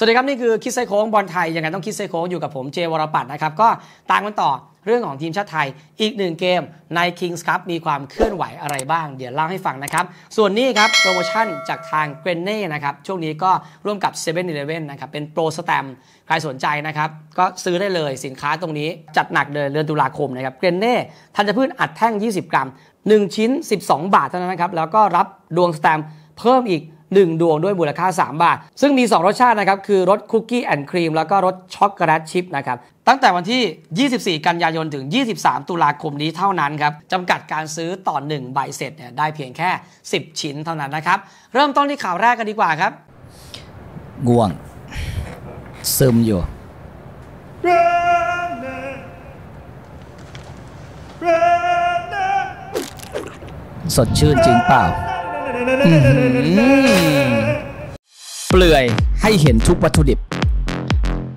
สวัสดีครับ นี่คือคิดไซโค้งบอลไทยยังไงต้องคิดไซโค้งอยู่กับผมเจวรปัตนะครับ ก็ตามกันต่อเรื่องของทีมชาติไทยอีกหนึ่งเกมใน Kings Cup มีความเคลื่อนไหวอะไรบ้าง เดี๋ยวเล่าให้ฟังนะครับ ส่วนนี้ครับโปรโมชั่นจากทางเกรนเน่นะครับ ช่วงนี้ก็ร่วมกับ7 e เ e ่ e อีเนะครับ เป็นโปรสแตมใครสนใจนะครับ ก็ซื้อได้เลยสินค้าตรงนี้จัดหนักเลนเดือนตุลาคมนะครับเกรนเน่ทันจะพืชอัดแท่ง 20 กรัม1ชิ้น 12 บาทเท่านั้นนะครับแล้วก็รับดวงสแตมเพิ่มอีก1 ดวงด้วยมูลค่า 3 บาท ซึ่งมี 2 รสชาตินะครับ คือรสคุกกี้แอนด์ครีมแล้วก็รสช็อกโกแลตชิพนะครับตั้งแต่วันที่ 24 กันยายน ถึง 23 ตุลาคมนี้เท่านั้นครับ จำกัดการซื้อต่อ 1 ใบเสร็จเนี่ยได้เพียงแค่ 10 ชิ้นเท่านั้นนะครับ เริ่มต้นที่ข่าวแรกกันดีกว่าครับง่วง ซึมอยู่ สดชื่นจริงเปล่าเปลือยให้เห็นทุกวัตถุดิบ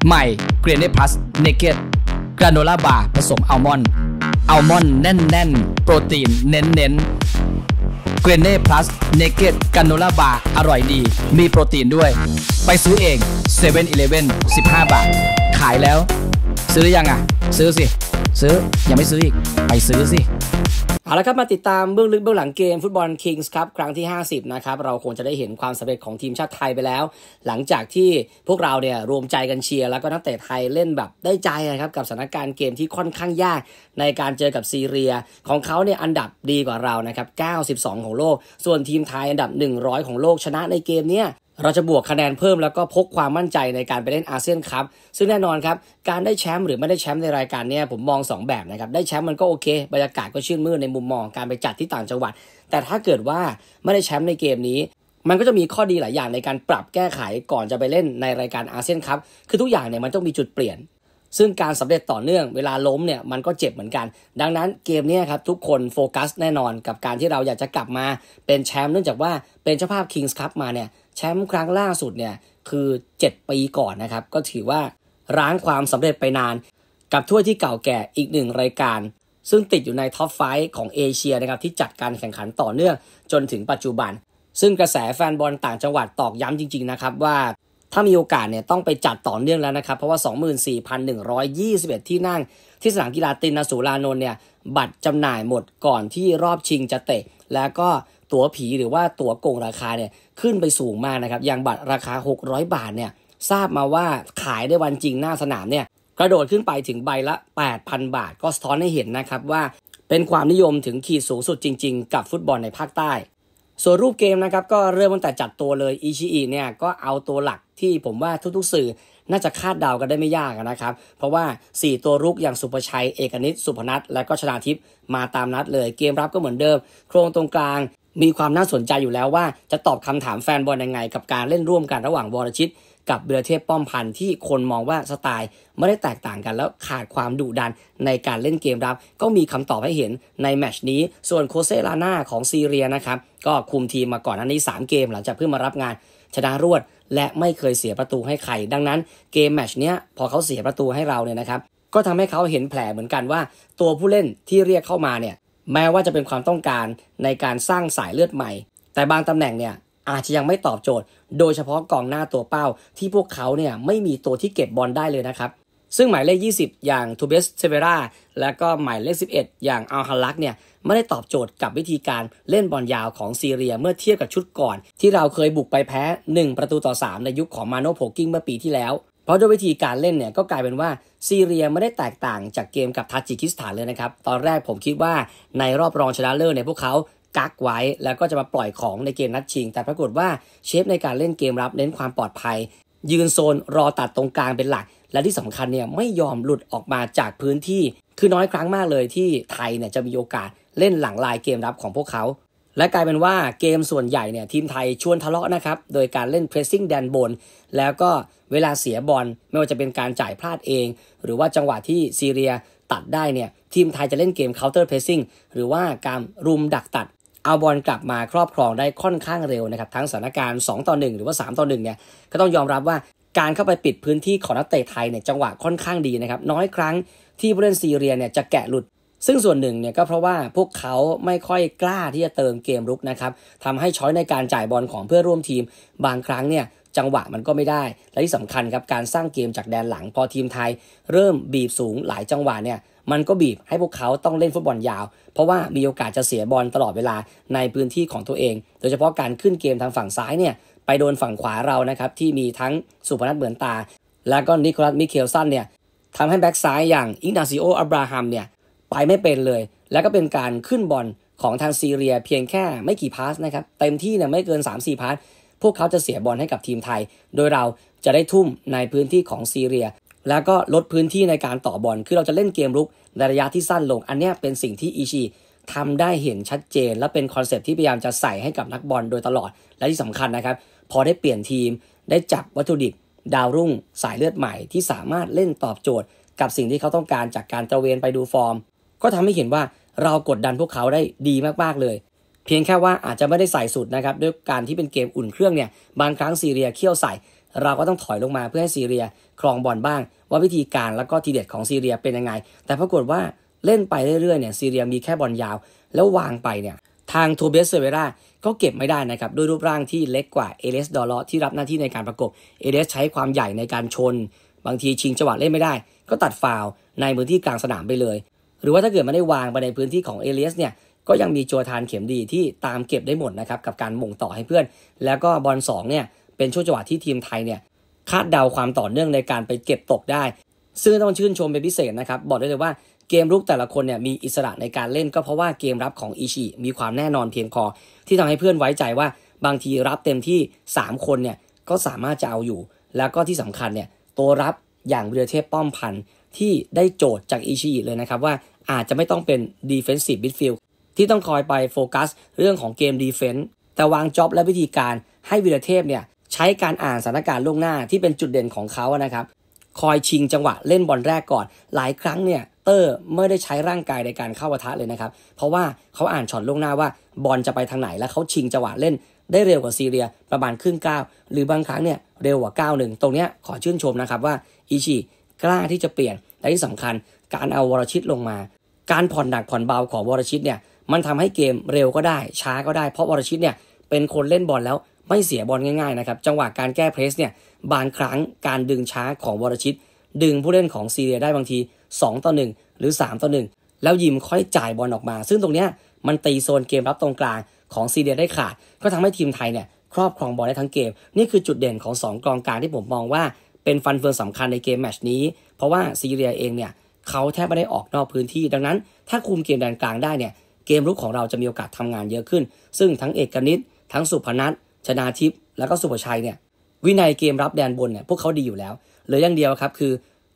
ใหม่เกรเนพัสเนเกตกราโนล่าบาร์ผสมอัลมอนด์อัลมอนด์แน่น ๆ โปรตีนเน้นๆเกรเนพลัสเนเกตกราโนล่าบาร์อร่อยดี มีโปรตีนด้วย ไปซื้อเอง7 e เ e ่ e อีเลสิบห้าบาท ขายแล้ว ซื้ออยังอ่ะ ซื้อสิ ซื้อยังไม่ซื้ออีก ไปซื้อสิเอาละครับมาติดตามเบื้องลึกเบื้องหลังเกมฟุตบอลคิงส์ครับครั้งที่ 50นะครับเราคงจะได้เห็นความสำเร็จของทีมชาติไทยไปแล้ว หลังจากที่พวกเราเนี่ยรวมใจกันเชียร์แล้วก็นักเตะไทยเล่นแบบได้ใจนะครับกับสถานการณ์เกมที่ค่อนข้างยากในการเจอกับซีเรีย ของเขาเนี่ยอันดับดีกว่าเรานะครับ92 ของโลก ส่วนทีมไทยอันดับ 100 ของโลกชนะในเกมเนี่ยเราจะบวกคะแนนเพิ่มแล้วก็พก ความมั่นใจในการไปเล่นอาเซียนครับซึ่งแน่นอนครับ การได้แชมป์หรือไม่ได้แชมป์ในรายการนี้ผมมอง2แบบนะครับ ได้แชมป์มันก็โอเค บรรยากาศก็ชื่นมื่นในมุมมองการไปจัดที่ต่างจังหวัด แต่ถ้าเกิดว่าไม่ได้แชมป์ในเกมนี้ มันก็จะมีข้อดีหลายอย่างในการปรับแก้ไขก่อนจะไปเล่นในรายการอาเซียนครับคือทุกอย่างเนี่ยมันต้องมีจุดเปลี่ยน ซึ่งการสำเร็จต่อเนื่องเวลาล้มเนี่ยมันก็เจ็บเหมือนกัน ดังนั้นเกมนี้ครับทุกคนโฟกัสแน่นอนกับการที่เราอยากจะกลับมาเป็นแชมป์เนื่องจากว่าเป็นเจ้าภาพคิงส์คัพมาเนี่ยแชมป์ครั้งล่าสุดเนี่ยคือ 7 ปีก่อนนะครับก็ถือว่าร้างความสำเร็จไปนาน กับถ้วยที่เก่าแก่อีกหนึ่งรายการ ซึ่งติดอยู่ในท็อปไฟของเอเชียนะครับที่จัดการแข่งขันต่อเนื่องจนถึงปัจจุบัน ซึ่งกระแสแฟนบอลต่างจังหวัดตอกย้ำจริงๆนะครับว่าถ้ามีโอกาสเนี่ยต้องไปจัดต่อเนื่องแล้วนะครับเพราะว่า 24,121ที่นั่ง ที่สนามกีฬาตินสุรานนท์เนี่ยบัตรจำหน่ายหมดก่อนที่รอบชิงจะเตะแล้วก็ตั๋วผีหรือว่าตั๋วโกงราคาเนี่ยขึ้นไปสูงมากนะครับอย่างบัตรราคา 600 บาทเนี่ยทราบมาว่าขายได้วันจริงหน้าสนามเนี่ยกระโดดขึ้นไปถึงใบละ 8,000 บาท ก็สะท้อนให้เห็นนะครับว่าเป็นความนิยมถึงขีดสูงสุดจริงๆกับฟุตบอลในภาคใต้ ส่วนรูปเกมนะครับก็เริ่มตั้งแต่จัดตัวเลยอิชิอิเนี่ยก็เอาตัวหลักที่ผมว่าทุกๆสื่อน่าจะคาดเดากันได้ไม่ยากนะครับเพราะว่า 4 ตัวรุกอย่างสุปรชัยเอกนิตสุพนัทและก็ชนาทิพย์มาตามนัดเลยเกมรับก็เหมือนเดิม โครงตรงกลางมีความน่าสนใจอยู่แล้วว่าจะตอบคำถามแฟนบอลยังไงกับการเล่นร่วมกันระหว่างวรชิตกับเบลเทพป้อมพันธ์ที่คนมองว่าสไตล์ไม่ได้แตกต่างกันแล้วขาดความดุดันในการเล่นเกมรับก็มีคำตอบให้เห็นในแมชนี้ส่วนโคเซลาน่าของซีเรียนะครับก็คุมทีมมาก่อนอันนี้ 3 เกมหลังจากเพิ่งมารับงานชนะรวดและไม่เคยเสียประตูให้ใครดังนั้นเกมแมชเนี้ยพอเขาเสียประตูให้เราเนี่ยนะครับก็ทำให้เขาเห็นแผลเหมือนกันว่าตัวผู้เล่นที่เรียกเข้ามาเนี่ยแม้ว่าจะเป็นความต้องการในการสร้างสายเลือดใหม่ แต่บางตำแหน่งเนี่ยอาจจะยังไม่ตอบโจทย์ โดยเฉพาะกองหน้าตัวเป้าที่พวกเขาเนี่ยไม่มีตัวที่เก็บบอลได้เลยนะครับ ซึ่งหมายเลข 20 อย่างทูเบสเซเวราและก็หมายเลข 11 อย่างอัลฮัลักเนี่ยไม่ได้ตอบโจทย์กับวิธีการเล่นบอลยาวของซีเรียเมื่อเทียบกับชุดก่อน ที่เราเคยบุกไปแพ้ 1 ประตูต่อ 3 ในยุคขของมาโนโพกิ้งเมื่อปีที่แล้วเพราะด้วยวิธีการเล่นเนี่ยก็กลายเป็นว่าซีเรียไม่ได้แตกต่างจากเกมกับทาจิกิสถานเลยนะครับ ตอนแรกผมคิดว่าในรอบรองชนะเลิศเนี่ยพวกเขากักไว้แล้วก็จะมาปล่อยของในเกมนัดชิง แต่ปรากฏว่าเชฟในการเล่นเกมรับเน้นความปลอดภัย ยืนโซนรอตัดตรงกลางเป็นหลัก และที่สำคัญเนี่ยไม่ยอมหลุดออกมาจากพื้นที่ คือน้อยครั้งมากเลยที่ไทยเนี่ยจะมีโอกาสเล่นหลังลายเกมรับของพวกเขาและกลายเป็นว่าเกมส่วนใหญ่เนี่ยทีมไทยชวนทะเลาะนะครับ โดยการเล่นเพรสซิ่งแดนบนแล้วก็เวลาเสียบอลไม่ว่าจะเป็นการจ่ายพลาดเอง หรือว่าจังหวะที่ซีเรียตัดได้เนี่ยทีมไทยจะเล่นเกมเคาน์เตอร์เพรสซิ่งหรือว่าการรุมดักตัด เอาบอลกลับมาครอบครองได้ค่อนข้างเร็วนะครับทั้งสถานการณ์ 2 ต่อ 1 หรือว่า 3 ต่อ1เนี่ยก็ต้องยอมรับว่าการเข้าไปปิดพื้นที่ของนักเตะไทยเนี่ยจังหวะค่อนข้างดีนะครับน้อยครั้งที่ผู้เล่นซีเรียเนี่ยจะแกะหลุดซึ่งส่วนหนึ่งเนี่ยก็เพราะว่าพวกเขาไม่ค่อยกล้าที่จะเติมเกมรุกนะครับทำให้ช้อยในการจ่ายบอลของเพื่อร่วมทีม บางครั้งเนี่ย จังหวะมันก็ไม่ได้ และที่สำคัญครับการสร้างเกมจากแดนหลังพอทีมไทย เริ่มบีบสูงหลายจังหวะเนี่ยมันก็บีบให้พวกเขาต้องเล่นฟุตบอลยาว เพราะว่ามีโอกาสจะเสียบอลตลอดเวลาในพื้นที่ของตัวเอง โดยเฉพาะการขึ้นเกมทางฝั่งซ้ายเนี่ยไปโดนฝั่งขวาเรานะครับที่มีทั้งสุพนัทเหมือนตา และก็นิโคลัสมิเคลสันเนี่ยทำให้แบ็กซ้ายอย่างอิกนาซิโออับราฮัมเนี่ยไปไม่เป็นเลย แล้วก็เป็นการขึ้นบอลของทางซีเรีย เพียงแค่ไม่กี่พาสนะครับ เต็มที่เนี่ยไม่เกิน 3-4 พาสพวกเขาจะเสียบอลให้กับทีมไทย โดยเราจะได้ทุ่มในพื้นที่ของซีเรีย แล้วก็ลดพื้นที่ในการต่อบอล คือเราจะเล่นเกมรุกในระยะที่สั้นลง อันนี้เป็นสิ่งที่อิชิทำได้เห็นชัดเจน และเป็นคอนเซปที่พยายามจะใส่ให้กับนักบอลโดยตลอด และที่สำคัญนะครับ พอได้เปลี่ยนทีม ได้จับวัตถุดิบดาวรุ่งสายเลือดใหม่ ที่สามารถเล่นตอบโจทย์กับสิ่งที่เขาต้องการจากการตระเวนไปดูฟอร์มก็ทำให้เห็นว่าเรากดดันพวกเขาได้ดีมากๆเลยเพียงแค่ว่าอาจจะไม่ได้ใส่สุดนะครับด้วยการที่เป็นเกมอุ่นเครื่องเนี่ย บางครั้งซีเรียเคี่ยวใส่ เราก็ต้องถอยลงมาเพื่อให้ซีเรียครองบอลบ้าง ว่าวิธีการแล้วก็ทีเด็ดของซีเรียเป็นยังไง แต่ปรากฏว่าเล่นไปเรื่อยๆเนี่ยซีเรียมีแค่บอลยาว แล้ววางไปเนี่ย ทางโทเบสเซเวราก็เก็บไม่ได้นะครับด้วยรูปร่างที่เล็กกว่าเอเลสดอลลที่รับหน้าที่ในการประกบเอเลสใช้ความใหญ่ในการชน บางทีชิงจังหวะเล่นไม่ได้ ก็ตัดฟาวในพื้นที่กลางสนามไปเลยหรือว่าถ้าเกิดไม่ได้วางไปในพื้นที่ของเอเลียสเนี่ยก็ยังมีโจทานเข็มดีที่ตามเก็บได้หมดนะครับกับการมงต่อให้เพื่อน แล้วก็บอลสองเนี่ยเป็นช่วงจังหวะที่ทีมไทยเนี่ยคาดเดาความต่อเนื่องในการไปเก็บตกได้ ซึ่งต้องชื่นชมเป็นพิเศษนะครับ บอกได้เลยว่าเกมรุกแต่ละคนเนี่ยมีอิสระในการเล่น ก็เพราะว่าเกมรับของอิชิมีความแน่นอนเพียงพอที่ทำให้เพื่อนไว้ใจว่าบางทีรับเต็มที่ 3 คนเนี่ยก็สามารถจะเอาอยู่ แล้วก็ที่สำคัญเนี่ยตัวรับอย่างเรือเทพป้อมพันธ์ที่ได้โจทย์จากอิชิเลยนะครับว่าอาจจะไม่ต้องเป็น defensive midfield ที่ต้องคอยไปโฟกัสเรื่องของเกม defense แต่วางจ็อบและวิธีการให้วิรเทพเนี่ยใช้การอ่านสถานการณ์ล่วงหน้าที่เป็นจุดเด่นของเขานะครับคอยชิงจังหวะเล่นบอลแรกก่อน หลายครั้งเนี่ยเตอร์ไม่ได้ใช้ร่างกายในการเข้าวัทะเลยนะครับ เพราะว่าเขาอ่านช็อตล่วงหน้าว่าบอลจะไปทางไหนแล้วเขาชิงจังหวะเล่นได้เร็วกว่าซีเรีย ประมาณครึ่งก้าวหรือบางครั้งเนี่ยเร็วกว่าก้าวหนึ่งตรงนี้ขอชื่นชมนะครับว่าอิชิกล้าที่จะเปลี่ยนและที่สำคัญการเอาวรชิตลงมาการผ่อนหนักผ่อนเบาของวรชิตเนี่ยมันทำให้เกมเร็วก็ได้ช้าก็ได้เพราะวรชิตเนี่ยเป็นคนเล่นบอลแล้วไม่เสียบอลง่ายๆนะครับจังหวะการแก้เพรสเนี่ยบางครั้งการดึงช้าของวรชิตดึงผู้เล่นของซีเรียได้บางที 2 ต่อ 1 หรือ 3 ต่อ 1 แล้วยิมค่อยจ่ายบอลออกมา ซึ่งตรงเนี้ยมันตีโซนเกมรับตรงกลางของซีเรียได้ขาด ก็ทำให้ทีมไทยเนี่ยครอบครองบอลได้ทั้งเกมนี่คือจุดเด่นของ2กองกลางที่ผมมองว่าเป็นฟันเฟืองสำคัญในเกมแมชนี้เพราะว่าซีเรียเองเนี่ยเขาแทบไม่ได้ออกนอกพื้นที่ดังนั้นถ้าคุมเกมแดนกลางได้เนี่ยเกมรุกของเราจะมีโอกาสทำงานเยอะขึ้น ซึ่งทั้งเอกนิตทั้งสุพนัทชนาทิพแล้วก็สุภชัยเนี่ยวินัยเกมรับแดนบนเนี่ยพวกเขาดีอยู่แล้วเหลืออย่างเดียวครับคือ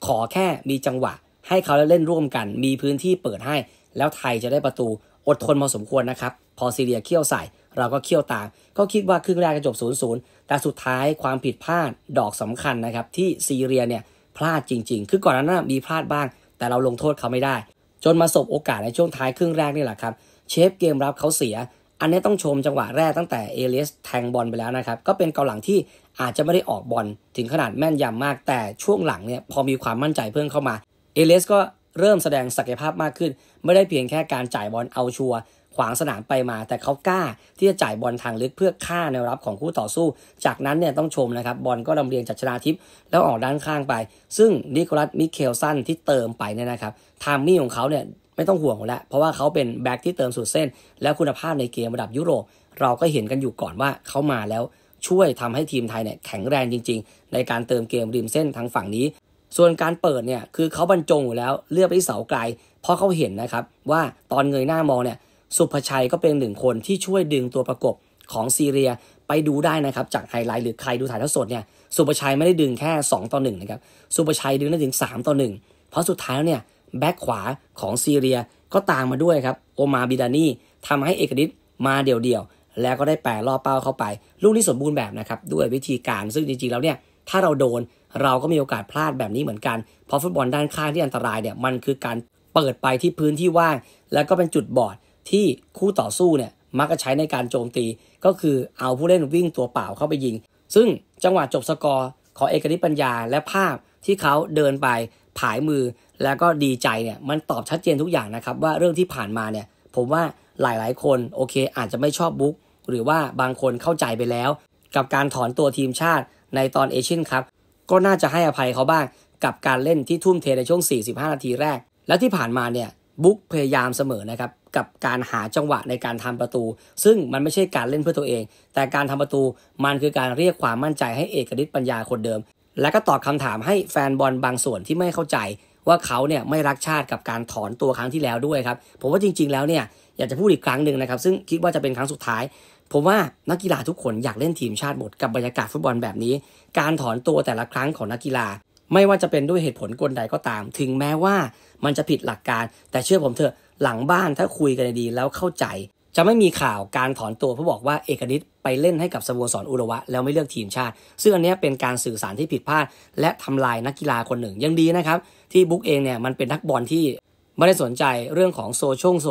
ขอแค่มีจังหวะ ให้เขาเล่นร่วมกัน มีพื้นที่เปิดให้ แล้วไทยจะได้ประตูอดทนพอสมควรนะครับพอซีเรียเคี่ยวใส่เราก็เคี่ยวตามก็คิดว่าครึ่งแรกจะจบ0-0แต่สุดท้ายความผิดพลาดดอกสำคัญนะครับที่ซีเรียเนี่ยพลาดจริงๆ คือก่อนหน้านั้นมีพลาดบ้างแต่เราลงโทษเขาไม่ได้ จนมาสบโอกาสในช่วงท้ายครึ่งแรกนี่แหละครับ เชฟเกมรับเขาเสีย อันนี้ต้องชมจังหวะแรกตั้งแต่เอเลสแทงบอลไปแล้วนะครับ ก็เป็นเกาหลังที่อาจจะไม่ได้ออกบอลถึงขนาดแม่นยำมาก แต่ช่วงหลังเนี่ยพอมีความมั่นใจเพิ่มเข้ามาเอเลสก็เริ่มแสดงศักยภาพมากขึ้น ไม่ได้เพียงแค่การจ่ายบอลเอาชัวขวางสนามไปมาแต่เขากล้าที่จะจ่ายบอลทางลึกเพื่อฆ่าแนวรับของคู่ต่อสู้ จากนั้นเนี่ยต้องชมนะครับบอลก็ลำเลียงจากชนาทิพย์แล้วออกด้านข้างไป ซึ่งนิโคลัสมิเคลสันที่เติมไปเนี่ยนะครับทามมี่ของเขาเนี่ยไม่ต้องห่วงแล้ว เพราะว่าเขาเป็นแบ็กที่เติมสุดเส้น แล้วคุณภาพในเกมระดับยุโรป เราก็เห็นกันอยู่ก่อนว่าเขามาแล้วช่วยทำให้ทีมไทยเนี่ยแข็งแรงจริงๆ ในการเติมเกมริมเส้นทางฝั่งนี้ ส่วนการเปิดเนี่ยคือเขาบรรจงอยู่แล้วเลือกไปที่เสาไกลเพราะเขาเห็นนะครับว่าตอนเงยหน้ามองเนี่ยสุภชัยก็เป็นหนึ่งคนที่ช่วยดึงตัวประกบของซีเรียไปดูได้นะครับจากไฮไลท์หรือใครดูถ่ายทอดสดเนี่ยสุภชัยไม่ได้ดึงแค่ 2 ต่อ 1 นะครับ สุภชัยดึงได้ถึง 3 ต่อ 1 เพราะสุดท้ายแล้วเนี่ย แบ็คขวาของซีเรียก็ตามมาด้วยครับโอมาบิดานี่ทำให้เอกนิตมาเดี่ยวๆ แล้วก็ได้แปรล่อเป้าเข้าไป ลูกนี้สมบูรณ์แบบนะครับด้วยวิธีการซึ่งจริงๆแล้วเนี่ยถ้าเราโดนเราก็มีโอกาสพลาดแบบนี้เหมือนกันเพราะฟุตบอลด้านข้างที่อันตรายเนี่ยมันคือการเปิดไปที่พื้นที่ว่างแล้วก็เป็นจุดบอดที่คู่ต่อสู้เนี่ยมักจะใช้ในการโจมตี ก็คือเอาผู้เล่นวิ่งตัวเปล่าเข้าไปยิง ซึ่งจังหวะจบสกอร์ ของเอกนิปัญญาและภาพที่เขาเดินไปผายมือแล้วก็ดีใจเนี่ยมันตอบชัดเจนทุกอย่างนะครับ ว่าเรื่องที่ผ่านมาเนี่ยผมว่าหลายๆ คนโอเคอาจจะไม่ชอบบุ๊กหรือว่าบางคนเข้าใจไปแล้ว กับการถอนตัวทีมชาติในตอนเอเชียนครับก็น่าจะให้อภัยเขาบ้างกับการเล่นที่ทุ่มเทในช่วง 45 นาทีแรก และที่ผ่านมาเนี่ยบุ๊กพยายามเสมอนะครับกับการหาจังหวะในการทำประตู ซึ่งมันไม่ใช่การเล่นเพื่อตัวเอง แต่การทำประตูมันคือการเรียกความมั่นใจให้เอกฤทธิ์ปัญญาคนเดิม และก็ตอบคำถามให้แฟนบอลบางส่วนที่ไม่เข้าใจว่าเขาเนี่ยไม่รักชาติกับการถอนตัวครั้งที่แล้วด้วยครับ ผมว่าจริงๆ แล้วเนี่ยอยากจะพูดอีกครั้งหนึ่งนะครับ ซึ่งคิดว่าจะเป็นครั้งสุดท้าย ผมว่านักกีฬาทุกคนอยากเล่นทีมชาติหมดกับบรรยากาศฟุตบอลแบบนี้ การถอนตัวแต่ละครั้งของนักกีฬา ไม่ว่าจะเป็นด้วยเหตุผลกลใดก็ตาม ถึงแม้ว่ามันจะผิดหลักการ แต่เชื่อผมเถอะหลังบ้านถ้าคุยกันดีแล้วเข้าใจ จะไม่มีข่าวการถอนตัวเพราะบอกว่า เอกนิตไปเล่นให้กับสโมสรอุระวะ แล้วไม่เลือกทีมชาติ ซึ่งอันนี้เป็นการสื่อสารที่ผิดพลาด และทำลายนักกีฬาคนหนึ่ง ยังดีนะครับ ที่บุ๊กเองเนี่ยมันเป็นนักบอลที่ ไม่ได้สนใจเรื่องของโซ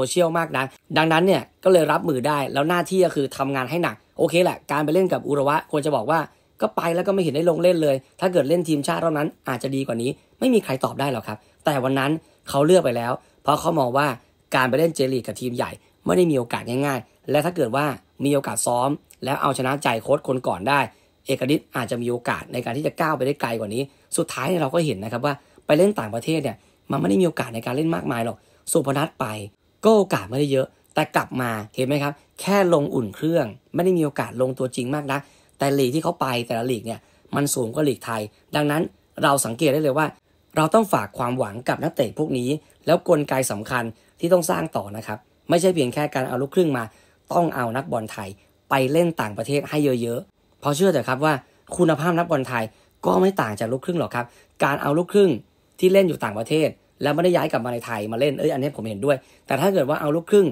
เชียลมากนะดังนั้นเนี่ยก็เลยรับมือได้แล้วหน้าที่ก็คือทำงานให้หนักโอเคแหละ การไปเล่นกับอุระวะควรจะบอกว่าก็ไปแล้วก็ไม่เห็นได้ลงเล่นเลย ถ้าเกิดเล่นทีมชาติรอบนั้นอาจจะดีกว่านี้ ไม่มีใครตอบได้หรอกครับ แต่วันนั้นเขาเลือกไปแล้ว เพราะเขามองว่าการไปเล่นเจลีกกับทีมใหญ่ไม่ได้มีโอกาสง่ายๆ และถ้าเกิดว่ามีโอกาสซ้อม แล้วเอาชนะใจโค้ชคนก่อนได้ เอกนิตอาจจะมีโอกาสในการที่จะก้าวไปได้ไกลกว่านี้ สุดท้ายเราก็เห็นนะครับว่า ไปเล่นต่างประเทศเนี่ยมันไม่ได้มีโอกาสในการเล่นมากมายหรอก สุพนัทไปก็โอกาสไม่ได้เยอะ แต่กลับมาเห็นไหมครับ แค่ลงอุ่นเครื่องไม่ได้มีโอกาสลงตัวจริงมากนะัก แต่ลีกที่เขาไปแต่ละลีกเนี่ยมันสูงกว่าลีกไทย ดังนั้นเราสังเกตได้เลยว่า เราต้องฝากความหวังกับนักเตะพวกนี้ แล้วกลไกสำคัญที่ต้องสร้างต่อนะครับไม่ใช่เพียงแค่การเอาลูกครึ่งมา ต้องเอานักบอลไทยไปเล่นต่างประเทศให้เยอะ ๆ เพราะเชื่อเถอะครับว่าคุณภาพนักบอลไทยก็ไม่ต่างจากลูกครึ่งหรอกครับ การเอาลูกครึ่งที่เล่นอยู่ต่างประเทศ แล้วไม่ได้ย้ายกลับมาในไทย มาเล่นเอ้ยอันนี้ผมเห็นด้วย แต่ถ้าเกิดว่าเอาลูกครึ่ง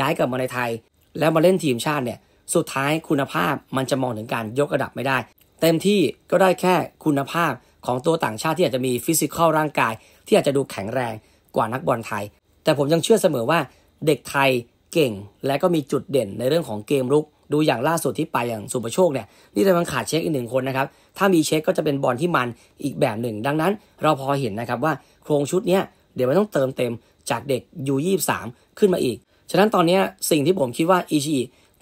ย้ายกลับมาในไทย แล้วมาเล่นทีมชาติเนี่ยสุดท้ายคุณภาพมันจะมองถึงการยกระดับไม่ได้ เต็มที่ก็ได้แค่คุณภาพของตัวต่างชาติที่อาจจะมีฟิสิกอลร่างกาย ที่อาจจะดูแข็งแรงกว่านักบอลไทยแต่ผมยังเชื่อเสมอว่าเด็กไทยเก่งและก็มีจุดเด่นในเรื่องของเกมรุก ดูอย่างล่าสุดที่ไปอย่างสุประโชคเนี่ยนี่เะมันขาดเช็คอีกหนึ่งคนนะครับถ้ามีเช็คก็จะเป็นบอลที่มันอีกแบบหนึ่ง ดังนั้นเราพอเห็นนะครับว่าโครงชุดเนี้ยเดี๋ยวมันต้องเติมเต็มจากเด็กยู23ขึ้นมาอีกฉะนั้นตอนนี้สิ่งที่ผมคิดว่าอีชี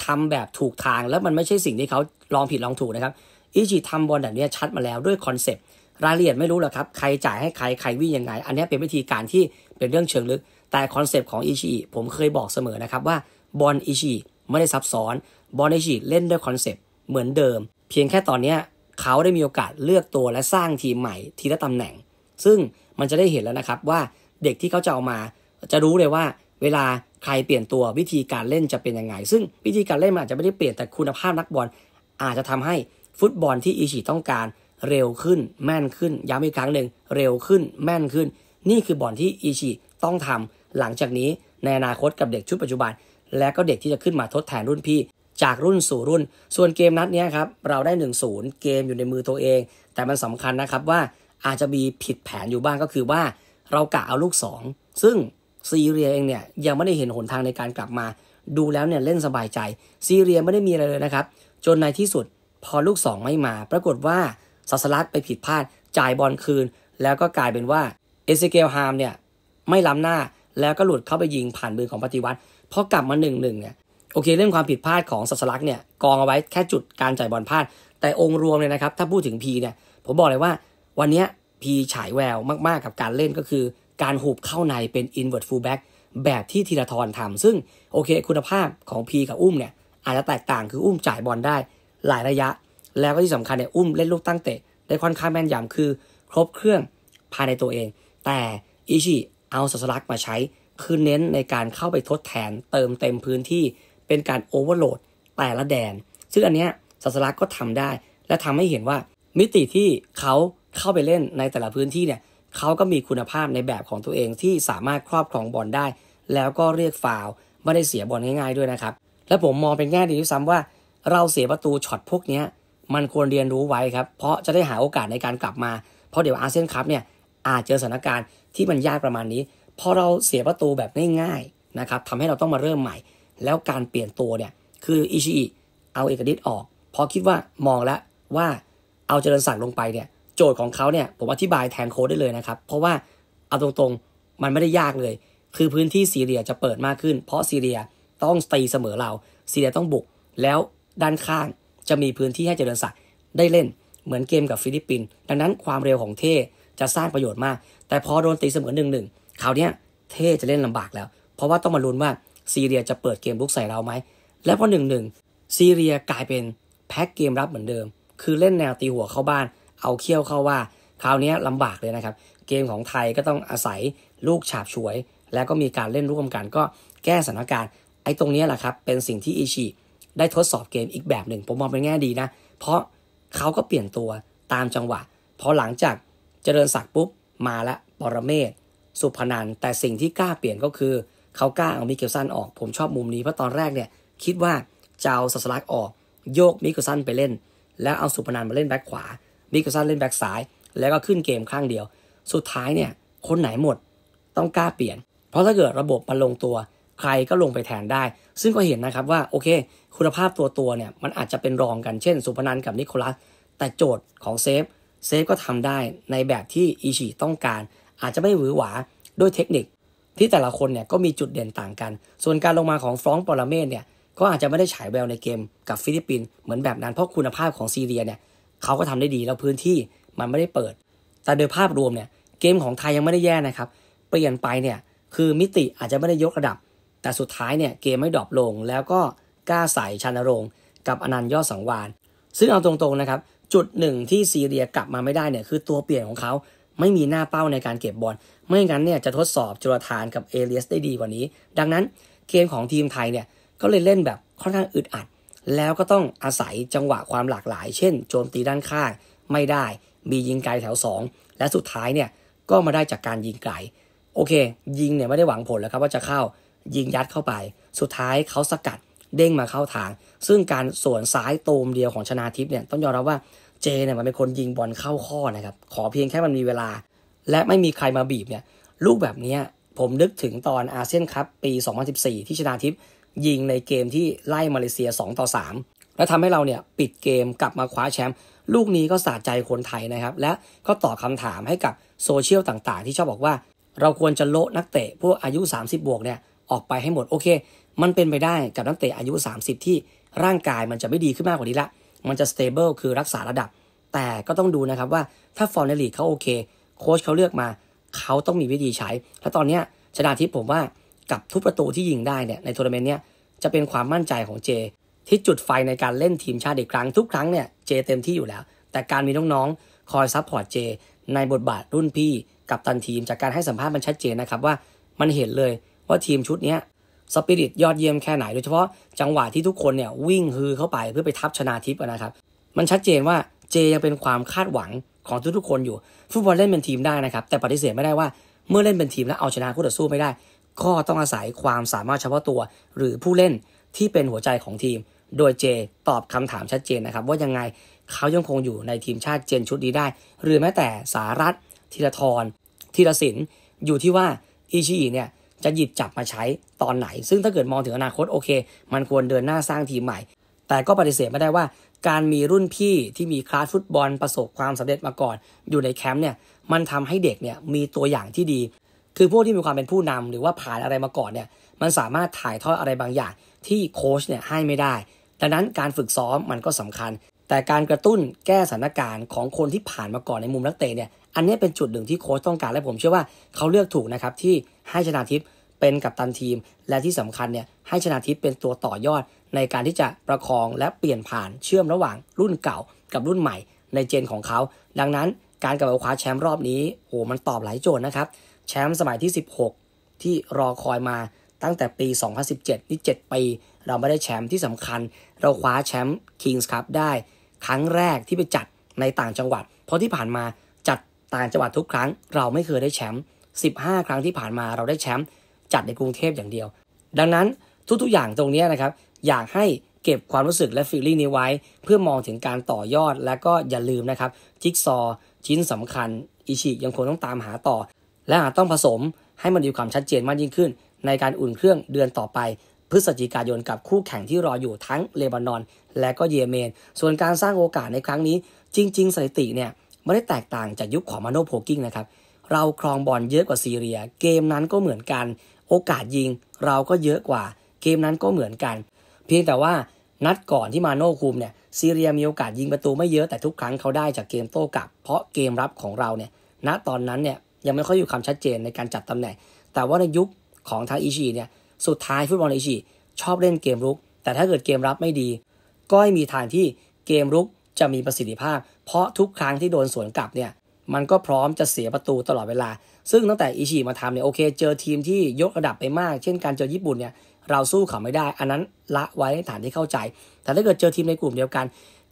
ทำแบบถูกทางแล้วมันไม่ใช่สิ่งที่เขาลองผิดลองถูกนะครับอีชีทำบอลแบบนี้ชัดมาแล้วด้วยคอนเซปต์รายละเอียดไม่รู้หรอกครับใครจ่ายให้ใครใครวิ่งยังไงอันนี้เป็นวิธีการที่เป็นเรื่องเชิงลึกแต่คอนเซปต์ของอิชิผมเคยบอกเสมอนะครับว่า บอลอิชิไม่ได้ซับซ้อนบอลอิชิเล่นด้วยคอนเซปต์เหมือนเดิม เพียงแค่ตอนนี้เขาได้มีโอกาสเลือกตัวและสร้างทีมใหม่ทีละตำแหน่ง ซึ่งมันจะได้เห็นแล้วนะครับว่าเด็กที่เขาจะเอามา จะรู้เลยว่า เวลาใครเปลี่ยนตัววิธีการเล่นจะเป็นยังไงซึ่งวิธีการเล่นอาจจะไม่ได้เปลี่ยนแต่คุณภาพนักบอล อาจจะทำให้ฟุตบอลที่อิชิต้องการเร็วขึ้นแม่นขึ้น ย้ำอีกครั้งหนึ่งเร็วขึ้นแม่นขึ้น นี่คือบอลที่อิชิต้องทำหลังจากนี้ในอนาคตกับเด็กชุดปัจจุบัน และก็เด็กที่จะขึ้นมาทดแทนรุ่นพี่ จากรุ่นสู่รุ่น ส่วนเกมนัดนี้ครับ เราได้1์เกมอยู่ในมือตัวเอง แต่มันสำคัญนะครับว่าอาจจะมีผิดแผนอยู่บ้างก็คือว่า เรากะเอาลูก 2 ซึ่งซีเรียเองเนี่ย ยังไม่ได้เห็นหนทางในการกลับมา ดูแล้วเนี่ยเล่นสบายใจซีเรียไม่ได้มีอะไรเลยนะครับ จนในที่สุดพอลูก 2 ไม่มา ปรากฏว่าสัสลัดไปผิดพลาดจ่ายบอลคืนแล้วก็กลายเป็นว่าเอเซเกลฮามเนี่ยไม่ล้ำหน้า แล้วก็หลุดเข้าไปยิงผ่านมือของปฏิวัติพอกลับมาหนึ่งหนึ่งเนี่ย โอเคเรื่องความผิดพลาดของสัสลักเนี่ยกองเอาไว้แค่จุดการจ่ายบอลพลาด แต่องค์รวมเนี่ยนะครับ ถ้าพูดถึงพีเนี่ยผมบอกเลยว่า วันนี้พีฉายแววมาก ๆ กับการเล่นก็คือ การหุบเข้าในเป็นอินเวอร์ตฟูลแบ็กแบบที่ธีรทรทำ ซึ่ง โอเค คุณภาพของพี กับอุ้มเนี่ยอาจจะแตกต่าง คืออุ้มจ่ายบอลได้หลายระยะ แล้วก็ที่สำคัญเนี่ยอุ้มเล่นลูกตั้งเตะได้ค่อนข้างแม่นยาคือ ครบเครื่องภายในตัวเอง แต่อิชิเอาสัสลักมาใช้คือเน้นในการเข้าไปทดแทน เติมเต็มพื้นที่เป็นการโอเวอร์โหลดแต่ละแดน ซึ่งอันเนี้ยสัสลักก็ทำได้และทำให้เห็นว่ามิติที่เขาเข้าไปเล่นในแต่ละพื้นที่เนี่ยเขาก็มีคุณภาพในแบบของตัวเองที่สามารถครอบครองบอลได้ แล้วก็เรียกฟาวไม่ได้เสียบอลง่ายๆด้วยนะครับ และผมมองเป็นแง่ดีที่ซ้ำว่าเราเสียประตูช็อตพวกนี้มันควรเรียนรู้ไว้ครับเพราะจะได้หาโอกาสในการกลับมาเพราะเดี๋ยวอาเซียนคัพเนี่ยอาจเจอสถานการณ์ที่มันยากประมาณนี้ พอเราเสียประตูแบบง่ายๆ นะครับทำให้เราต้องมาเริ่มใหม่ แล้วการเปลี่ยนตัวเนี่ย คืออิชิอิเอาเอกดิษออกพอคิดว่ามองแล้วว่าเอาเจริญศักดิ์ลงไปเนี่ย โจทย์ของเขาเนี่ย ผมอธิบายแทนโค้ดได้เลยนะครับ เพราะว่าเอาตรงๆ มันไม่ได้ยากเลย คือพื้นที่ซีเรียจะเปิดมากขึ้น เพราะซีเรียต้องตีเสมอเราซีเรียต้องบุกแล้วด้านข้างจะมีพื้นที่ให้เจริญศักดิ์ได้เล่นเหมือนเกมกับฟิลิปปินส์ดังนั้นความเร็วของเท่จะสร้างประโยชน์มาก แต่พอโดนตีเสมอหนึ่งหนึ่งคราวนี้เท่จะเล่นลำบากแล้ว เพราะว่าต้องมาลุ้นว่าซีเรียจะเปิดเกมลุกใส่เราไหม และพอหนึ่งหนึ่งซีเรียกลายเป็นแพ็กเกมรับเหมือนเดิม คือเล่นแนวตีหัวเข้าบ้าน เอาเขี้ยวเข้าว่า คราวนี้ลำบากเลย นะครับ เกมของไทยก็ต้องอาศัยลูกฉาบฉวย แล้วก็มีการเล่นร่วมกันก็แก้สถานการณ์ ไอ้ตรงนี้แหละครับเป็นสิ่งที่อิชิได้ทดสอบเกมอีกแบบหนึ่ง ผมมองเป็นแง่ดีนะ เพราะเขาก็เปลี่ยนตัวตามจังหวะ พอหลังจากเจริญศักดิ์ปุ๊บมาละปรเมศสุพนันแต่สิ่งที่กล้าเปลี่ยนก็คือเขากล้าเอามิเกลสันออก ผมชอบมุมนี้เพราะตอนแรกเนี่ยคิดว่าจะเอาสัสลักออก โยกมิเกลสันไปเล่น แล้วเอาสุพนันมาเล่นแบ็คขวามิเกลสันเล่นแบ็คซ้าย แล้วก็ขึ้นเกมข้างเดียว สุดท้ายเนี่ยคนไหนหมดต้องกล้าเปลี่ยน เพราะถ้าเกิดระบบมันลงตัว ใครก็ลงไปแทนได้ ซึ่งก็เห็นนะครับว่าโอเค คุณภาพตัวตัวเนี่ยมันอาจจะเป็นรองกันเช่น สุพนันกับนิโคลัสแต่โจทย์ของเซฟเซฟก็ทำได้ในแบบที่อิชิต้องการ อาจจะไม่หวือหวาด้วยเทคนิค ที่แต่ละคนเนี่ยก็มีจุดเด่นต่างกัน ส่วนการลงมาของฟรองปอปรเมศเนี่ยก็อาจจะไม่ได้ฉายแววในเกมกับฟิลิปปินส์เหมือนแบบนั้น เพราะคุณภาพของซีเรียเนี่ยเขาก็ทำได้ดีแล้วพื้นที่มันไม่ได้เปิด แต่โดยภาพรวมเนี่ยเกมของไทยยังไม่ได้แย่นะครับเปลี่ยนไปเนี่ยคือมิติอาจจะไม่ได้ยกระดับ แต่สุดท้ายเนี่ยเกมไม่ดรอปลง แล้วก็กล้าใส่ชันรงกับอนันต์ยอดสังวานซึ่งเอาตรงๆนะครับจุดหนึ่งที่ซีเรียกลับมาไม่ได้เนี่ยคือตัวเปลี่ยนของเขาไม่มีหน้าเป้าในการเก็บบอลไม่งั้นเนี่ยจะทดสอบจุลทานกับเอเลียสได้ดีกว่านี้ ดังนั้นเกมของทีมไทยเนี่ยก็เลยเล่นแบบค่อนข้างอึดอัด แล้วก็ต้องอาศัยจังหวะความหลากหลาย เช่นโจมตีด้านข้าง ไม่ได้มียิงไกลแถว2และสุดท้ายเนี่ยก็มาได้จากการยิงไกลโอเค ยิงเนี่ยไม่ได้หวังผลแล้วครับว่าจะเข้ายิงยัดเข้าไป สุดท้ายเขาสกัดเด้งมาเข้าทาง ซึ่งการส่วนซ้ายโตมเดียวของชนาทิพย์เนี่ยต้องยอมรับว่าเจเนี่ยมันเป็นคนยิงบอลเข้าข้อนะครับ ขอเพียงแค่มันมีเวลา และไม่มีใครมาบีบเนี่ย ลูกแบบนี้ผมนึกถึงตอนอาเซียนครับปี 2014 ที่ชนาทิพย์ยิงในเกมที่ไล่มาเลเซีย2ต่อ3และทำให้เราเนี่ยปิดเกมกลับมาคว้าแชมป์ลูกนี้ก็สะใจคนไทยนะครับ และก็ตอบคำถามให้กับโซเชียลต่างๆ ที่ชอบบอกว่า เราควรจะโละนักเตะพวกอายุ30บวกเนี่ยออกไปให้หมดโอเค มันเป็นไปได้กับนักเตะอายุ 30 ที่ร่างกายมันจะไม่ดีขึ้นมากกว่านี้ละมันจะสเตเบิลคือรักษาระดับ แต่ก็ต้องดูนะครับว่าถ้าฟอร์มในลีกเขาโอเคโค้ชเขาเลือกมาเขาต้องมีวิธีใช้ แล้วตอนนี้ชนาทิพย์ผมว่ากับทุกประตูที่ยิงได้เนี่ยในทัวร์นาเมนต์เนี่ยจะเป็นความมั่นใจของเจที่จุดไฟในการเล่นทีมชาติอีกครั้งทุกครั้งเนี่ยเจเต็มที่อยู่แล้ว แต่การมีน้องๆคอยซัพพอร์ตเจในบทบาทรุ่นพี่ กับตันทีม จากการให้สัมภาษณ์มันชัดเจนนะครับว่ามันเห็นเลยว่าทีมชุดนี้สปิริตยอดเยี่ยมแค่ไหนโดยเฉพาะ จังหวะที่ทุกคนเนี่ยวิ่งฮือเข้าไปเพื่อไปทับชนาทิพนะครับ มันชัดเจนว่าเจยังเป็นความคาดหวังของทุกๆคนอยู่ฟุตบอลเล่นเป็นทีมได้นะครับ แต่ปฏิเสธไม่ได้ว่าเมื่อเล่นเป็นทีมแล้วเอาชนะคู่ต่อสู้ไม่ได้ ก็ต้องอาศัยความสามารถเฉพาะตัวหรือผู้เล่นที่เป็นหัวใจของทีม โดยเจตอบคำถามชัดเจนนะครับว่ายังไงเขายังคงอยู่ในทีมชาติเจนชุดนี้ได้ หรือแม้แต่สารัตธีรทรธีรศิลป์อยู่ที่ว่าอิชิอิเนี่ยจะหยิบจับมาใช้ตอนไหน ซึ่งถ้าเกิดมองถึงอนาคตโอเค มันควรเดินหน้าสร้างทีมใหม่ แต่ก็ปฏิเสธไม่ได้ว่า การมีรุ่นพี่ที่มีคลาสฟุตบอลประสบความสำเร็จมาก่อน อยู่ในแคมป์เนี่ย มันทำให้เด็กเนี่ยมีตัวอย่างที่ดี คือพวกที่มีความเป็นผู้นำหรือว่าผ่านอะไรมาก่อนเนี่ย มันสามารถถ่ายทอดอะไรบางอย่างที่โค้ชเนี่ยให้ไม่ได้ ดังนั้นการฝึกซ้อมมันก็สำคัญ แต่การกระตุ้นแก้สถานการณ์ของคนที่ผ่านมาก่อนในมุมนักเตะเนี่ยอันนี้เป็นจุดหนึ่งที่โค้ชต้องการและผมเชื่อว่าเขาเลือกถูกนะครับที่ให้ชนะทิพย์เป็นกัปตันทีม และที่สำคัญเนี่ยให้ชนะทิพย์เป็นตัวต่อยอด ในการที่จะประคองและเปลี่ยนผ่านเชื่อมระหว่างรุ่นเก่ากับรุ่นใหม่ในเจนของเขา ดังนั้นการกลับมาคว้าแชมป์รอบนี้โอ้มันตอบหลายโจทย์นะครับ แชมป์สมัยที่ 16 ที่รอคอยมาตั้งแต่ปี2017นี่7ปีเราไม่ได้แชมป์ที่สำคัญเราคว้าแชมป์ Kings Cup ได้ ครั้งแรกที่ไปจัดในต่างจังหวัด เพราะที่ผ่านมาต่างจังหวัดทุกครั้งเราไม่เคยได้แชมป์15 ครั้งที่ผ่านมาเราได้แชมป์จัดในกรุงเทพอย่างเดียว ดังนั้นทุกๆอย่างตรงนี้นะครับ อยากให้เก็บความรู้สึกและฟีลลิ่งนี้ไว้ เพื่อมองถึงการต่อยอดและก็อย่าลืมนะครับจิ๊กซอ ชิ้นสำคัญ อิชิยังคงต้องตามหาต่อ และอาจต้องผสมให้มันมีความชัดเจนมากยิ่งขึ้น ในการอุ่นเครื่องเดือนต่อไป พฤศจิกายนกับคู่แข่งที่รออยู่ทั้งเลบานอน และก็เยเมน ส่วนการสร้างโอกาสในครั้งนี้ จริงๆสถิติเนี่ยไม่ได้แตกต่างจากยุคของมาโนโพกิ้งนะครับ เราครองบอลเยอะกว่าซีเรีย เกมนั้นก็เหมือนกัน โอกาสยิงเราก็เยอะกว่า เกมนั้นก็เหมือนกัน เพียงแต่ว่านัดก่อนที่มาโนคุมเนี่ย ซีเรียมีโอกาสยิงประตูไม่เยอะแต่ทุกครั้งเขาได้จากเกมโต้กลับ เพราะเกมรับของเราเนี่ย ณ ตอนนั้นเนี่ยยังไม่ค่อยอยู่ความชัดเจนในการจัดตำแหน่ง แต่ว่าในยุคของทางอิชิเนี่ย สุดท้ายฟุตบอลอิชิชอบเล่นเกมรุก แต่ถ้าเกิดเกมรับไม่ดี ก็ให้มีทางที่เกมรุกจะมีประสิทธิภาพ เพราะทุกครั้งที่โดนสวนกลับเนี่ยมันก็พร้อมจะเสียประตูตลอดเวลา ซึ่งตั้งแต่อิชิมาทำเนี่ยโอเคเจอทีมที่ยกระดับไปมากเช่นการเจอญี่ปุ่นเนี่ยเราสู้เขาไม่ได้ อันนั้นละไว้ในฐานที่เข้าใจ แต่ถ้าเกิดเจอทีมในกลุ่มเดียวกัน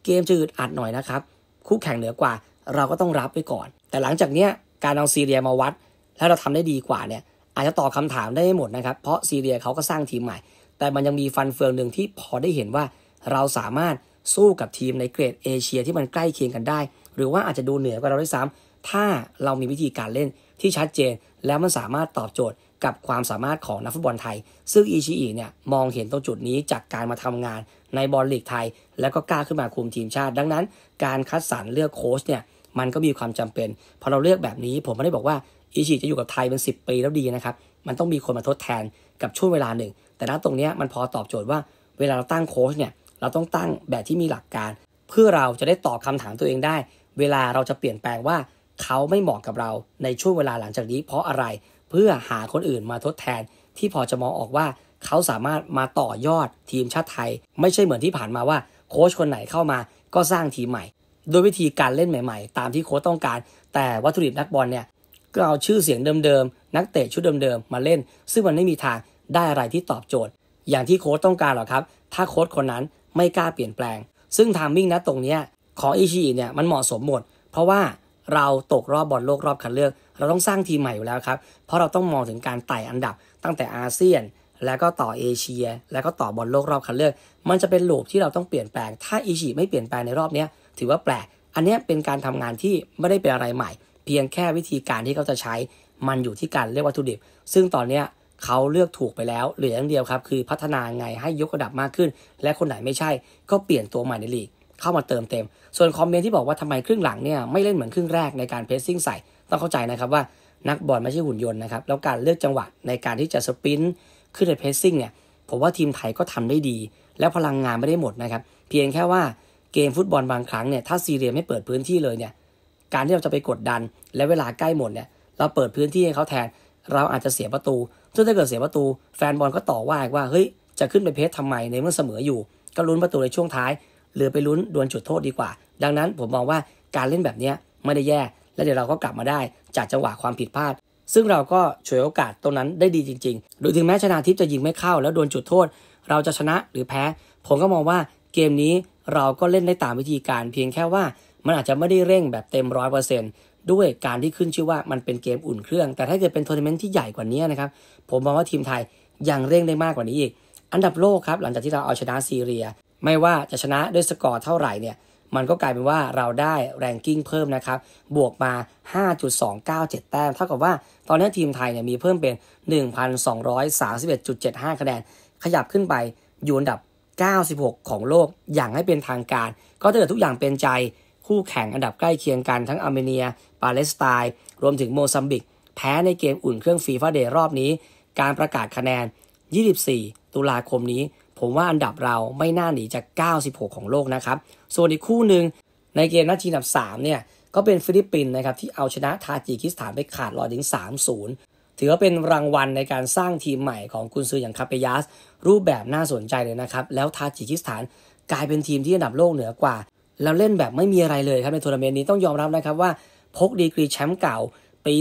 เกมจืดอัดหน่อยนะครับคู่แข่งเหนือกว่าเราก็ต้องรับไปก่อน แต่หลังจากเนี้ยการเอาซีเรียมาวัดแล้วเราทำได้ดีกว่าเนี่ยอาจจะตอบคาถามได้ไม่หมดนะครับเพราะซีเรียเขาก็สร้างทีมใหม่แต่มันยังมีฟันเฟืองหนึ่งที่พอได้เห็นว่าเราสามารถสู้กับทีมในเกรดเอเชียที่มันใกล้เคียงกันได้ หรือว่าอาจจะดูเหนือกว่าเราด้วยซ้ำถ้าเรามีวิธีการเล่นที่ชัดเจน แล้วมันสามารถตอบโจทย์กับความสามารถของนักฟุตบอลไทย ซึ่งอีชิอีเนี่ยมองเห็นตรงจุดนี้จากการมาทำงานในบอลลีกไทย แล้วก็กล้าขึ้นมาคุมทีมชาติ ดังนั้นการคัดสรรเลือกโค้ชเนี่ยมันก็มีความจำเป็นพอเราเลือกแบบนี้ผมไม่ได้บอกว่าอีชิจะอยู่กับไทยเป็น 10 ปีแล้วดีนะครับมันต้องมีคนมาทดแทนกับช่วงเวลาหนึ่งแต่ณตรงนี้มันพอตอบโจทย์ว่าเวลาเราตั้งโค้ชเนี่ยเราต้องตั้งแบบที่มีหลักการ เพื่อเราจะได้ตอบคาถามตัวเองได้ เวลาเราจะเปลี่ยนแปลงว่าเขาไม่เหมาะกับเราในช่วงเวลาหลังจากนี้ เพราะอะไรเพื่อหาคนอื่นมาทดแทนที่พอจะมองออกว่า เขาสามารถมาต่อยอดทีมชาติไทย ไม่ใช่เหมือนที่ผ่านมาว่า โค้ชคนไหนเข้ามาก็สร้างทีมใหม่ โดยวิธีการเล่นใหม่ ๆ ตามที่โค้ชต้องการ แต่วัตถุดิบนักบอลเนี่ยก็เอาชื่อเสียงเดิมๆนักเตะชุดเดิมๆมาเล่น ซึ่งมันไม่มีทางได้อะไรที่ตอบโจทย์ อย่างที่โค้ชต้องการหรอกครับ ถ้าโค้ชคนนั้นไม่กล้าเปลี่ยนแปลง ซึ่งทามมิ่งนะตรงนี้ของอิชิเนี่ยมันเหมาะสมหมด เพราะว่าเราตกรอบบอลโลกรอบคัดเลือก เราต้องสร้างทีมใหม่อยู่แล้วครับ เพราะเราต้องมองถึงการไต่อันดับตั้งแต่อาเซียนแล้วก็ต่อเอเชีย แล้วก็ต่อบอลโลกรอบคัดเลือก มันจะเป็นหลมที่เราต้องเปลี่ยนแปลง ถ้าอิชิไม่เปลี่ยนแปลงในรอบนี้ถือว่าแปลก อันนี้เป็นการทำงานที่ไม่ได้เป็นอะไรใหม่ เพียงแค่วิธีการที่เขาจะใช้มันอยู่ที่การเรียกวัตถุดิบ ซึ่งตอนนี้เขาเลือกถูกไปแล้วเหลืออย่างเดียวครับ คือพัฒนาไงให้ยกระดับมากขึ้น และคนไหนไม่ใช่ ก็เปลี่ยนตัวใหม่ในลีกเข้ามาเติมเต็ม ส่วนคอมเมนต์ที่บอกว่าทำไมครึ่งหลังเนี่ยไม่เล่นเหมือนครึ่งแรกในการเพรสซิ่งใส่ต้องเข้าใจนะครับว่านักบอลไม่ใช่หุ่นยนต์นะครับ แล้วการเลือกจังหวะในการที่จะสปรินต์ขึ้นในเพรสซิ่งเนี่ยผมว่าทีมไทยก็ทำได้ดี และพลังงานไม่ได้หมดนะครับเพียงแค่ว่าเกมฟุตบอลบางครั้งเนี่ยถ้าซีเรียไม่เปิดพื้นที่เลยเนี่ยการที่เราจะไปกดดัน และเวลาใกล้หมดเนี่ยเราเปิดพื้นที่ให้เขาแทนเราอาจจะเสียประตูซึ่งถ้าเกิดเสียประตู แฟนบอลก็ต่อว่าว่า เฮ้ย จะขึ้นไปเพสทำไมในเมื่อเสมออยู่ ก็ลุ้นประตูในช่วงท้ายหรือไปลุ้นดวลจุดโทษดีกว่า ดังนั้นผมมองว่าการเล่นแบบนี้ไม่ได้แย่ และเดี๋ยวเราก็กลับมาได้จากจังหวะความผิดพลาด ซึ่งเราก็ฉวยโอกาสตรงนั้นได้ดีจริงๆ โดยถึงแม้ชนะทิพย์จะยิงไม่เข้า แล้วโดนจุดโทษ เราจะชนะหรือแพ้ ผมก็มองว่าเกมนี้เราก็เล่นได้ตามวิธีการ เพียงแค่ว่ามันอาจจะไม่ได้เร่งแบบเต็มร้อยเปอร์เซ็นต์ด้วยการที่ขึ้นชื่อว่ามันเป็นเกมอุ่นเครื่องแต่ถ้าเกิดเป็นทัวร์นาเมนต์ที่ใหญ่กว่านี้นะครับผมมองว่าทีมไทยยังเร่งได้มากกว่านี้อีก อันดับโลกครับหลังจากที่เราเอาชนะซีเรีย ไม่ว่าจะชนะด้วยสกอร์เท่าไหร่เนี่ย มันก็กลายเป็นว่าเราได้แรงกิ้งเพิ่มนะครับบวกมา 5.297 แต้มเท่ากับว่าตอนนี้ทีมไทยเนี่ยมีเพิ่มเป็น 1,231.75คะแนนขยับขึ้นไปอยู่อันดับ 96 ของโลกอย่างให้เป็นทางการ ก็ถ้าเกิดทุกอย่างเป็นใจคู่แข่งอันดับใกล้เคียงกัน ทั้งอาร์เมเนีย ปาเลสไตน์รวมถึงโมซัมบิก แพ้ในเกมอุ่นเครื่องฟีฟ่าเดย์รอบนี้ การประกาศคะแนน 24 ตุลาคมนี้ ผมว่าอันดับเราไม่น่าหนีจาก 96 ของโลกนะครับ ส่วนอีกคู่หนึ่ง ในเกมนัดชิงอันดับ3เนี่ยก็เป็นฟิลิปปินส์นะครับที่เอาชนะทาจิกิสถานไปขาดลอยถึง 3-0 ถือว่าเป็นรางวัลในการสร้างทีมใหม่ของกุนซืออย่างคาเปยาสรูปแบบน่าสนใจเลยนะครับแล้วทาจิกิสถานกลายเป็นทีมที่อันดับโลกเหนือกว่าแล้วเล่นแบบไม่มีอะไรเลยครับในทัวร์นาเมนต์นี้ต้องยอมรับนะครับว่าพกดีกรีแชมป์เก่าปี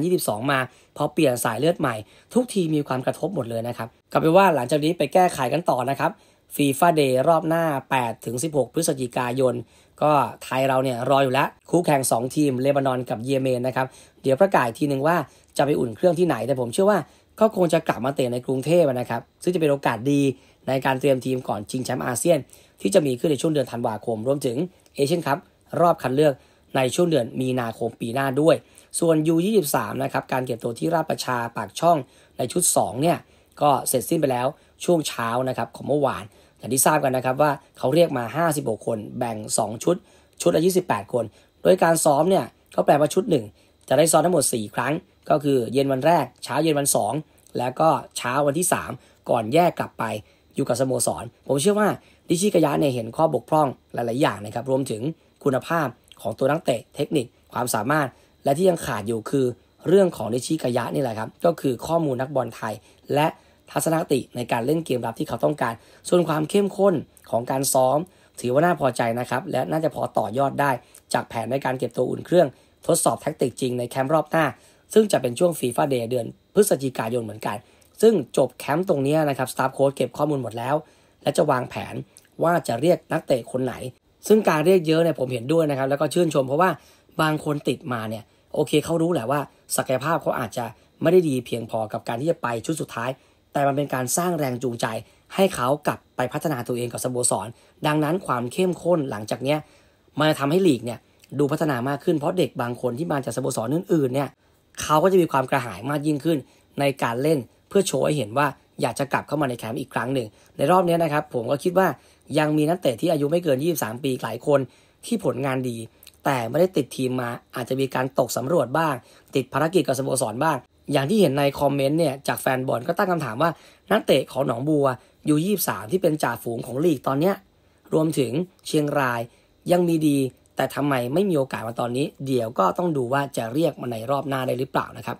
2022 มาพอเปลี่ยนสายเลือดใหม่ ทุกทีมีความกระทบหมดเลยนะครับกลับไปว่าหลังจากนี้ไปแก้ไขกันต่อนะครับฟีฟ่าเดย์รอบหน้า8ถึง16 พฤศจิกายน ก็ไทยเราเนี่ยรออยู่แล้ว คู่แข่ง 2 ทีมเลบานอนกับเยเมนนะครับ เดี๋ยวประกาศทีหนึ่งว่าจะไปอุ่นเครื่องที่ไหนแต่ผมเชื่อว่าก็คงจะกลับมาเตะในกรุงเทพนะครับซึ่งจะเป็นโอกาสดีในการเตรียมทีมก่อนชิงแชมป์อาเซียนที่จะมีขึ้นในช่วงเดือนธันวาคม รวมถึงเอเชียนคัพรอบคัดเลือก ในช่วงเดือนมีนาคมปีหน้าด้วย ส่วน U23 นะครับ การเก็บตัวที่ราชประชาปากช่องในชุด 2 เนี่ย ก็เสร็จสิ้นไปแล้วช่วงเช้านะครับ ของเมื่อวานอย่างที่ทราบกันนะครับว่าเขาเรียกมา 56 คนแบ่ง 2 ชุด ชุดละ28 คน โดยการซ้อมเนี่ยก็แปลว่าชุด 1 จะได้ซ้อมทั้งหมด 4 ครั้ง ก็คือเย็นวันแรกเช้าเย็นวัน 2 แล้วก็เช้าวันที่ 3 ก่อนแยกกลับไปอยู่กับสโมสร ผมเชื่อว่าดิชิกยะเนี่ยเห็นข้อบกพร่องหลายๆ อย่างนะครับรวมถึงคุณภาพของตัวนักเตะเทคนิคความสามารถ และที่ยังขาดอยู่คือเรื่องของดิชิกยะนี่แหละครับ ก็คือข้อมูลนักบอลไทยและทัศนคติในการเล่นเกมรับที่เขาต้องการ ส่วนความเข้มข้นของการซ้อมถือว่าน่าพอใจนะครับและน่าจะพอต่อยอดได้จากแผนในการเก็บตัวอุ่นเครื่อง ทดสอบแท็กติกจริงในแคมป์รอบหน้า ซึ่งจะเป็นช่วงฟีฟ่าเดย์เดือน พฤศจิกายนเหมือนกัน ซึ่งจบแคมป์ตรงนี้นะครับสตาฟโค้ชเก็บข้อมูลหมดแล้ว และจะวางแผนว่าจะเรียกนักเตะคนไหน ซึ่งการเรียกเยอะเนี่ยผมเห็นด้วยนะครับ แล้วก็ชื่นชมเพราะว่าบางคนติดมาเนี่ย โอเคเขารู้แหละว่าศักยภาพเขาอาจจะไม่ได้ดีเพียงพอกับการที่จะไปชุดสุดท้าย แต่มันเป็นการสร้างแรงจูงใจให้เขากลับไปพัฒนาตัวเองกับสโมสร ดังนั้นความเข้มข้นหลังจากเนี้ยมันจะทำให้ลีกเนี่ยดูพัฒนามากขึ้น เพราะเด็กบางคนที่มาจากสโมสรอื่นๆเนี่ยเขาก็จะมีความกระหายมากยิ่งขึ้นในการเล่นเพื่อโชว์ให้เห็นว่าอยากจะกลับเข้ามาในแคมป์อีกครั้งหนึ่ง ในรอบนี้นะครับ ผมก็คิดว่ายังมีนักเตะที่อายุไม่เกิน 23 ปีหลายคนที่ผลงานดี แต่ไม่ได้ติดทีมมาอาจจะมีการตกสำรวจบ้าง ติดภารกิจกับสโมสรบ้าง อย่างที่เห็นในคอมเมนต์เนี่ย จากแฟนบอลก็ตั้งคำถามว่านักเตะของหนองบัวอยู23 ที่เป็นจ่าฝูงของลีกตอนเนี้ยรวมถึงเชียงรายยังมีดี แต่ทำไมไม่มีโอกาสมาตอนนี้เดี๋ยวก็ต้องดูว่าจะเรียกมาในรอบหน้าได้หรือเปล่านะครับ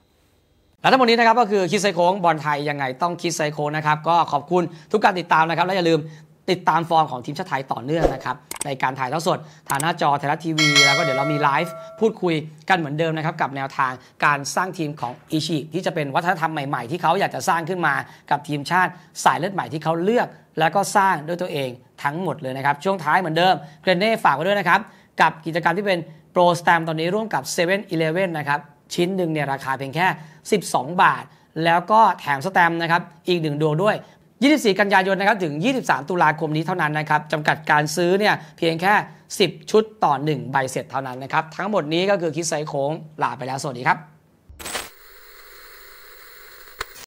และทั้งหมดนี้นะครับก็คือคิดไซโค้งบอลไทยยังไงต้องคิดไซโค้งนะครับก็ขอบคุณทุกการติดตามนะครับ และอย่าลืมติดตามฟอร์มของทีมชาติไทยต่อเนื่องนะครับในการถ่ายทอดสดทางหน้าจอ ไทยรัฐทีวี แล้วก็เดี๋ยวเรามีไลฟ์พูดคุยกันเหมือนเดิมนะครับ กับแนวทางการสร้างทีมของอิชิที่จะเป็นวัฒนธรรมใหม่ๆที่เขาอยากจะสร้างขึ้นมากับทีมชาติสายเลือดใหม่ที่เขาเลือก แล้วก็สร้างด้วยตัวเองทั้งหมดเลยนะครับช่วงท้ายเหมือนเดิมเกรนเน่ฝากไว้ด้วยนะครับกับกิจกรรมที่เป็นโปรสแตมตอนนี้ร่วมกับ7 e เ e ่ e อนะครับชิ้นหนึ่งเนี่ยราคาเพียงแค่ 12 บาท แล้วก็แถมสแตมนะครับอีกหนึ่งดวงด้วย24 กันยายนนะครับถึง 23 ตุลาคมนี้เท่านั้นนะครับจำกัดการซื้อเนี่ยเพียงแค่ 10 ชุดต่อ 1 ใบเสร็จเท่านั้นนะครับทั้งหมดนี้ก็คือคิดไซโค้งลาไปแล้ว สวัสดีครับ